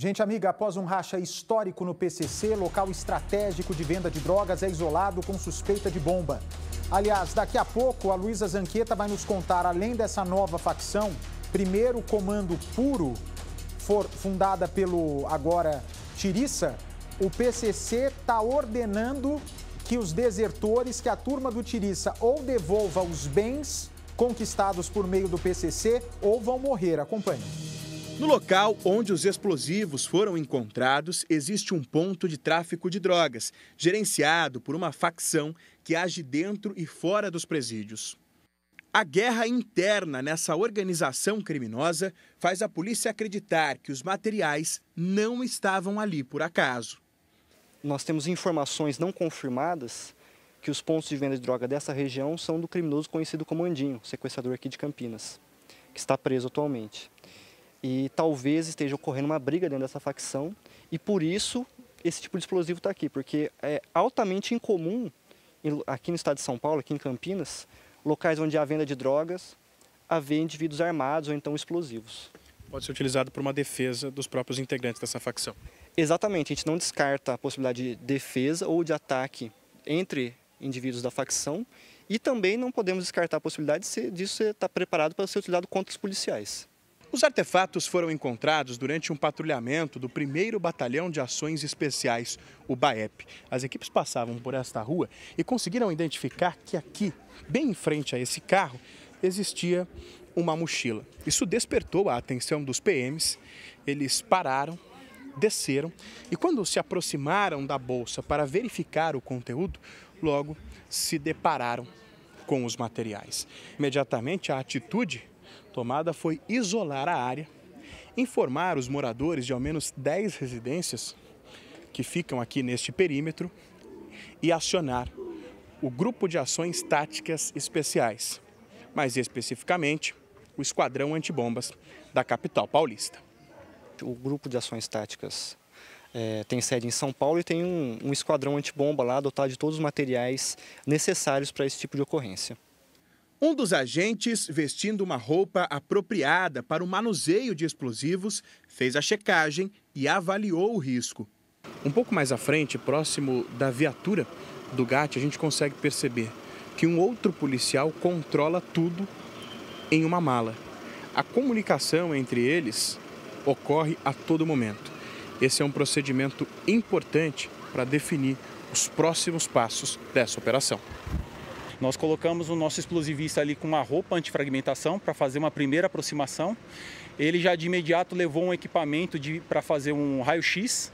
Gente amiga, após um racha histórico no PCC, local estratégico de venda de drogas é isolado com suspeita de bomba. Aliás, daqui a pouco a Luísa Zanqueta vai nos contar, além dessa nova facção, primeiro comando puro, for, fundada pelo agora Tiriça, o PCC está ordenando que os desertores, que a turma do Tiriça ou devolva os bens conquistados por meio do PCC ou vão morrer. Acompanhe. No local onde os explosivos foram encontrados, existe um ponto de tráfico de drogas, gerenciado por uma facção que age dentro e fora dos presídios. A guerra interna nessa organização criminosa faz a polícia acreditar que os materiais não estavam ali por acaso. Nós temos informações não confirmadas que os pontos de venda de droga dessa região são do criminoso conhecido como Andinho, sequestrador aqui de Campinas, que está preso atualmente e talvez esteja ocorrendo uma briga dentro dessa facção e por isso esse tipo de explosivo está aqui, porque é altamente incomum aqui no estado de São Paulo, aqui em Campinas, locais onde há venda de drogas, haver indivíduos armados ou então explosivos. Pode ser utilizado para uma defesa dos próprios integrantes dessa facção. Exatamente, a gente não descarta a possibilidade de defesa ou de ataque entre indivíduos da facção e também não podemos descartar a possibilidade de disso estar tá preparado para ser utilizado contra os policiais. Os artefatos foram encontrados durante um patrulhamento do 1 Batalhão de Ações Especiais, o BAEP. As equipes passavam por esta rua e conseguiram identificar que aqui, bem em frente a esse carro, existia uma mochila. Isso despertou a atenção dos PMs. Eles pararam, desceram e quando se aproximaram da bolsa para verificar o conteúdo, logo se depararam com os materiais. Imediatamente a atitude tomada foi isolar a área, informar os moradores de ao menos 10 residências que ficam aqui neste perímetro e acionar o Grupo de Ações Táticas Especiais, mais especificamente o Esquadrão Antibombas da capital paulista. O Grupo de Ações Táticas é, tem sede em São Paulo e tem um, um esquadrão antibomba lá, dotado de todos os materiais necessários para esse tipo de ocorrência. Um dos agentes, vestindo uma roupa apropriada para o manuseio de explosivos, fez a checagem e avaliou o risco. Um pouco mais à frente, próximo da viatura do GAT, a gente consegue perceber que um outro policial controla tudo em uma mala. A comunicação entre eles ocorre a todo momento. Esse é um procedimento importante para definir os próximos passos dessa operação. Nós colocamos o nosso explosivista ali com uma roupa antifragmentação para fazer uma primeira aproximação. Ele já de imediato levou um equipamento para fazer um raio-x.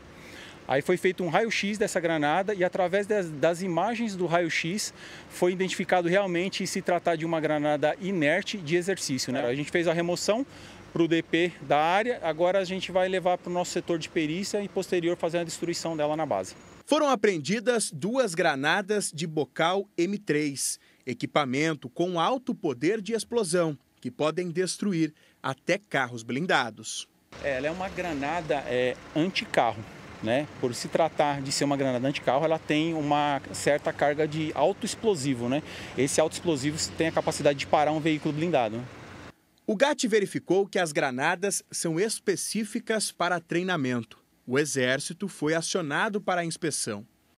Aí foi feito um raio-x dessa granada e através das, das imagens do raio-x foi identificado realmente se tratar de uma granada inerte de exercício. Né? É. A gente fez a remoção, para o DP da área. Agora a gente vai levar para o nosso setor de perícia e posterior fazer a destruição dela na base. Foram apreendidas duas granadas de bocal M3, equipamento com alto poder de explosão, que podem destruir até carros blindados. É, ela é uma granada é, anticarro. Né? Por se tratar de ser uma granada anticarro, ela tem uma certa carga de autoexplosivo. Né? Esse autoexplosivo tem a capacidade de parar um veículo blindado. Né? O GAT verificou que as granadas são específicas para treinamento. O exército foi acionado para a inspeção.